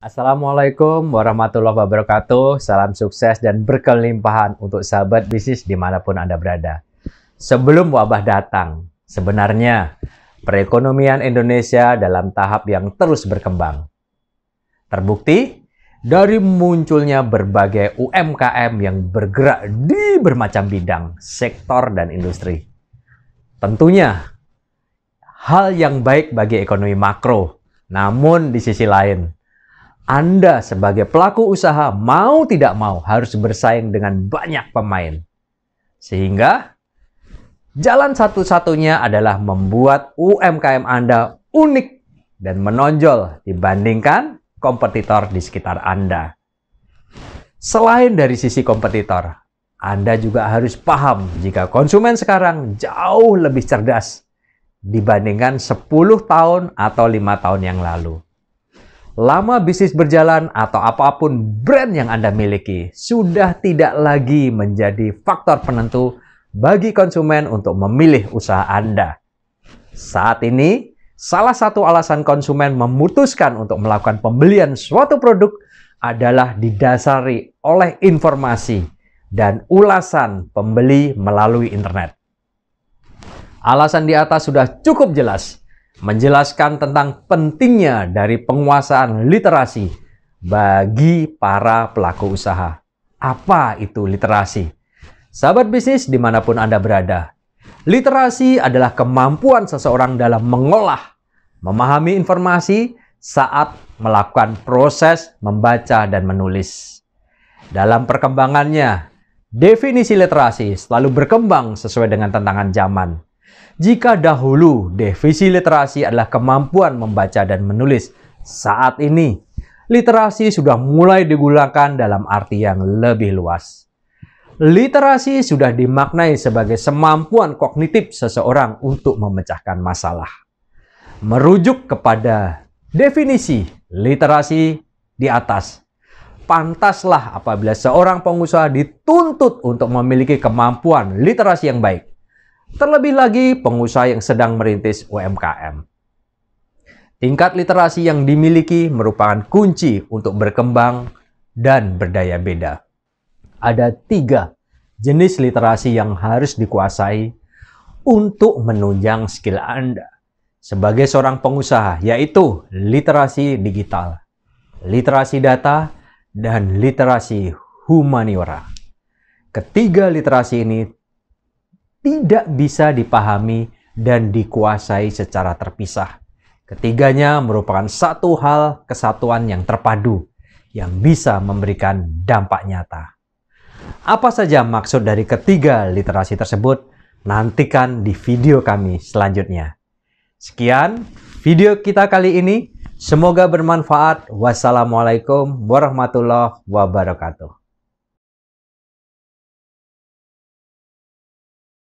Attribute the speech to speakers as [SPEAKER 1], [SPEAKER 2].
[SPEAKER 1] Assalamualaikum warahmatullahi wabarakatuh. Salam sukses dan berkelimpahan untuk sahabat bisnis dimanapun Anda berada. Sebelum wabah datang, sebenarnya perekonomian Indonesia dalam tahap yang terus berkembang. Terbukti dari munculnya berbagai UMKM yang bergerak di bermacam bidang, sektor, dan industri. Tentunya hal yang baik bagi ekonomi makro, namun di sisi lain anda sebagai pelaku usaha mau tidak mau harus bersaing dengan banyak pemain. Sehingga jalan satu-satunya adalah membuat UMKM Anda unik dan menonjol dibandingkan kompetitor di sekitar Anda. Selain dari sisi kompetitor, Anda juga harus paham jika konsumen sekarang jauh lebih cerdas dibandingkan 10 tahun atau lima tahun yang lalu. Lama bisnis berjalan atau apapun brand yang Anda miliki sudah tidak lagi menjadi faktor penentu bagi konsumen untuk memilih usaha Anda. Saat ini, salah satu alasan konsumen memutuskan untuk melakukan pembelian suatu produk adalah didasari oleh informasi dan ulasan pembeli melalui internet. Alasan di atas sudah cukup jelas menjelaskan tentang pentingnya dari penguasaan literasi bagi para pelaku usaha. Apa itu literasi? Sahabat bisnis dimanapun Anda berada, literasi adalah kemampuan seseorang dalam mengolah, memahami informasi saat melakukan proses membaca dan menulis. Dalam perkembangannya, definisi literasi selalu berkembang sesuai dengan tantangan zaman jika dahulu definisi literasi adalah kemampuan membaca dan menulis, saat ini literasi sudah mulai digunakan dalam arti yang lebih luas. Literasi sudah dimaknai sebagai semampuan kognitif seseorang untuk memecahkan masalah. Merujuk kepada definisi literasi di atas, pantaslah apabila seorang pengusaha dituntut untuk memiliki kemampuan literasi yang baik Terlebih lagi pengusaha yang sedang merintis UMKM. Tingkat literasi yang dimiliki merupakan kunci untuk berkembang dan berdaya beda. Ada tiga jenis literasi yang harus dikuasai untuk menunjang skill Anda sebagai seorang pengusaha, yaitu literasi digital, literasi data, dan literasi humaniora. Ketiga literasi ini tidak bisa dipahami dan dikuasai secara terpisah. Ketiganya merupakan satu hal kesatuan yang terpadu yang bisa memberikan dampak nyata. Apa saja maksud dari ketiga literasi tersebut? Nantikan di video kami selanjutnya. Sekian video kita kali ini. Semoga bermanfaat. Wassalamualaikum warahmatullahi wabarakatuh.